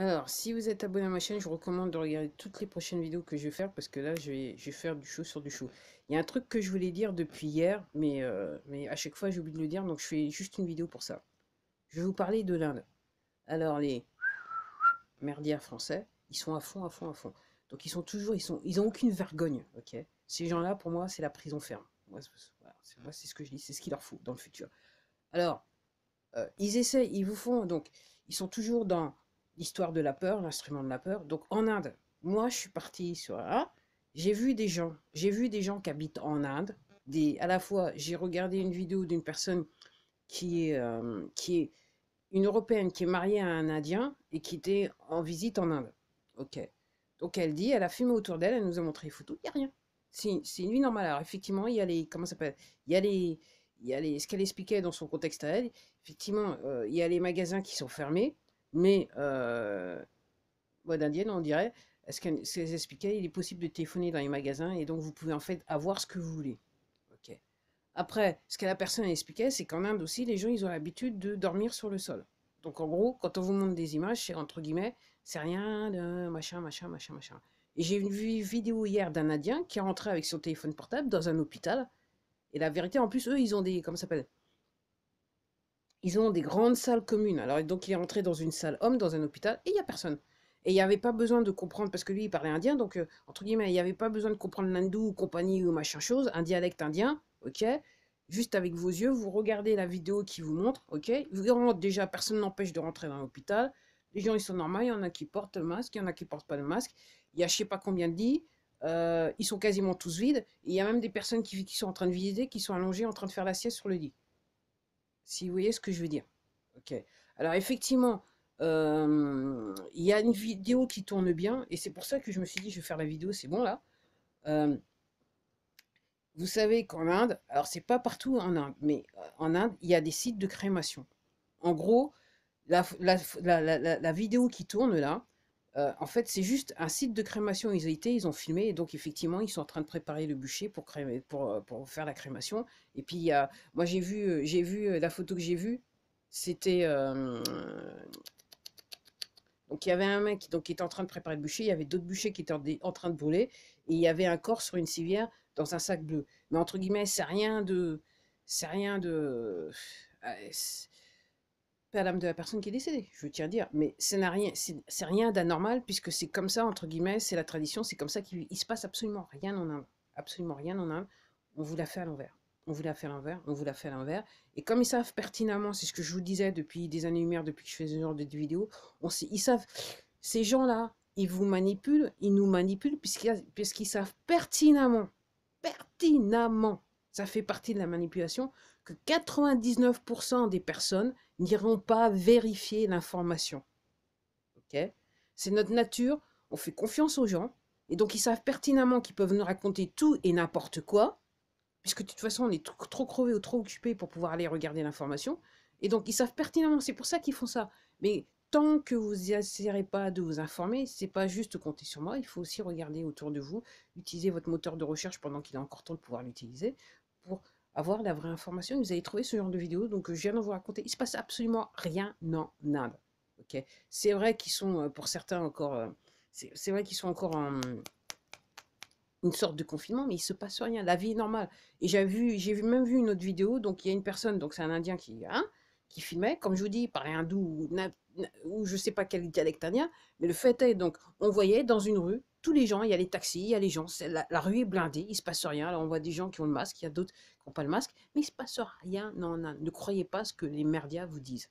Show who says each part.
Speaker 1: Alors, si vous êtes abonné à ma chaîne, je vous recommande de regarder toutes les prochaines vidéos que je vais faire parce que là, je vais, faire du show sur du show. Il y a un truc que je voulais dire depuis hier, mais, euh, mais à chaque fois, j'oublie de le dire, donc je fais juste une vidéo pour ça. Je vais vous parler de l'Inde. Alors, les merdières français, ils sont à fond, à fond, à fond. Donc, ils sont toujours, ils sont, ils ont aucune vergogne, ok Ces gens-là, pour moi, c'est la prison ferme. Moi, c'est ce que je dis, c'est ce qu'il leur faut dans le futur. Alors, euh, ils essaient, ils vous font, donc, ils sont toujours dans l'histoire de la peur, l'instrument de la peur. Donc en Inde, moi je suis partie sur A, j'ai vu des gens, j'ai vu des gens qui habitent en Inde, des, à la fois j'ai regardé une vidéo d'une personne qui est, euh, qui est une Européenne qui est mariée à un Indien et qui était en visite en Inde. Ok. Donc elle dit, elle a filmé autour d'elle, elle nous a montré les photos, il n'y a rien. C'est une vie normale. Alors effectivement, il y a les, comment ça s'appelle Il y a les, il y a les, ce qu'elle expliquait dans son contexte à elle, effectivement, euh, il y a les magasins qui sont fermés, mais, euh, moi on dirait, ce qu'elle expliquait, il est possible de téléphoner dans les magasins et donc vous pouvez en fait avoir ce que vous voulez. Ok. Après, ce que la personne expliqué, c'est qu'en Inde aussi, les gens, ils ont l'habitude de dormir sur le sol. Donc en gros, quand on vous montre des images, c'est entre guillemets, c'est rien de machin, machin, machin, machin. Et j'ai vu une vidéo hier d'un Indien qui est rentré avec son téléphone portable dans un hôpital. Et la vérité, en plus, eux, ils ont des, comment ça s'appelle ils ont des grandes salles communes. Alors, donc, il est rentré dans une salle homme, dans un hôpital, et il n'y a personne. Et il n'y avait pas besoin de comprendre, parce que lui, il parlait indien, donc, euh, entre guillemets, il n'y avait pas besoin de comprendre l'hindou ou compagnie ou machin chose, un dialecte indien, ok Juste avec vos yeux, vous regardez la vidéo qui vous montre, ok Vous rentrez déjà, personne n'empêche de rentrer dans l'hôpital. Les gens, ils sont normaux, il y en a qui portent le masque, il y en a qui ne portent pas le masque. Il y a je sais pas combien de lits, euh, ils sont quasiment tous vides. Il y a même des personnes qui, qui sont en train de visiter, qui sont allongées en train de faire la sieste sur le lit si vous voyez ce que je veux dire. Ok. Alors effectivement, euh, il y a une vidéo qui tourne bien, et c'est pour ça que je me suis dit, je vais faire la vidéo, c'est bon là. Euh, vous savez qu'en Inde, alors c'est pas partout en Inde, mais euh, en Inde, il y a des sites de crémation. En gros, la, la vidéo qui tourne là, euh, en fait, c'est juste un site de crémation. Ils été ils ont filmé, et donc effectivement, ils sont en train de préparer le bûcher pour, euh, pour, faire la crémation. Et puis, moi, j'ai vu, euh, j'ai vu la photo que j'ai vue, c'était. donc, il y avait un mec qui, donc, était en train de préparer le bûcher, il y avait d'autres bûchers qui étaient en, train de brûler, et il y avait un corps sur une civière dans un sac bleu. Mais entre guillemets, c'est rien de. C'est rien de à l'âme de la personne qui est décédée, je tiens à dire. Mais c'est rien, c'est rien d'anormal puisque c'est comme ça, entre guillemets, c'est la tradition, c'est comme ça qu'il se passe absolument rien en Inde. Absolument rien en Inde. On vous l'a fait à l'envers. On vous l'a fait à l'envers, on vous l'a fait à l'envers. Et comme ils savent pertinemment, c'est ce que je vous disais depuis des années-lumière, depuis que je fais ce genre de vidéos, on sait, ils savent, ces gens-là, ils vous manipulent, ils nous manipulent puisqu'ils savent pertinemment, pertinemment, ça fait partie de la manipulation, que 99% des personnes n'iront pas vérifier l'information. Ok C'est notre nature, on fait confiance aux gens, et donc ils savent pertinemment qu'ils peuvent nous raconter tout et n'importe quoi, puisque de toute façon on est trop, crevé ou trop occupé pour pouvoir aller regarder l'information, et donc ils savent pertinemment, c'est pour ça qu'ils font ça. Mais tant que vous n'essayerez pas de vous informer, c'est pas juste compter sur moi, il faut aussi regarder autour de vous, utiliser votre moteur de recherche pendant qu'il a encore temps de pouvoir l'utiliser, pour avoir la vraie information. Vous allez trouver ce genre de vidéo. Donc, euh, je viens de vous raconter. Il se passe absolument rien en Inde. Ok, C'est vrai qu'ils sont, euh, pour certains, encore. Euh, c'est vrai qu'ils sont encore en une sorte de confinement, mais il se passe rien. La vie est normale. Et j'ai vu, j'ai même vu une autre vidéo. Donc, il y a une personne, donc c'est un Indien qui, hein qui filmait, comme je vous dis, par un hindou ou, je ne sais pas quel dialecte mais le fait est, donc, on voyait dans une rue, tous les gens, il y a les taxis, il y a les gens, la, rue est blindée, il ne se passe rien, là on voit des gens qui ont le masque, il y a d'autres qui n'ont pas le masque, mais il ne se passe rien, non, non, ne croyez pas ce que les merdias vous disent.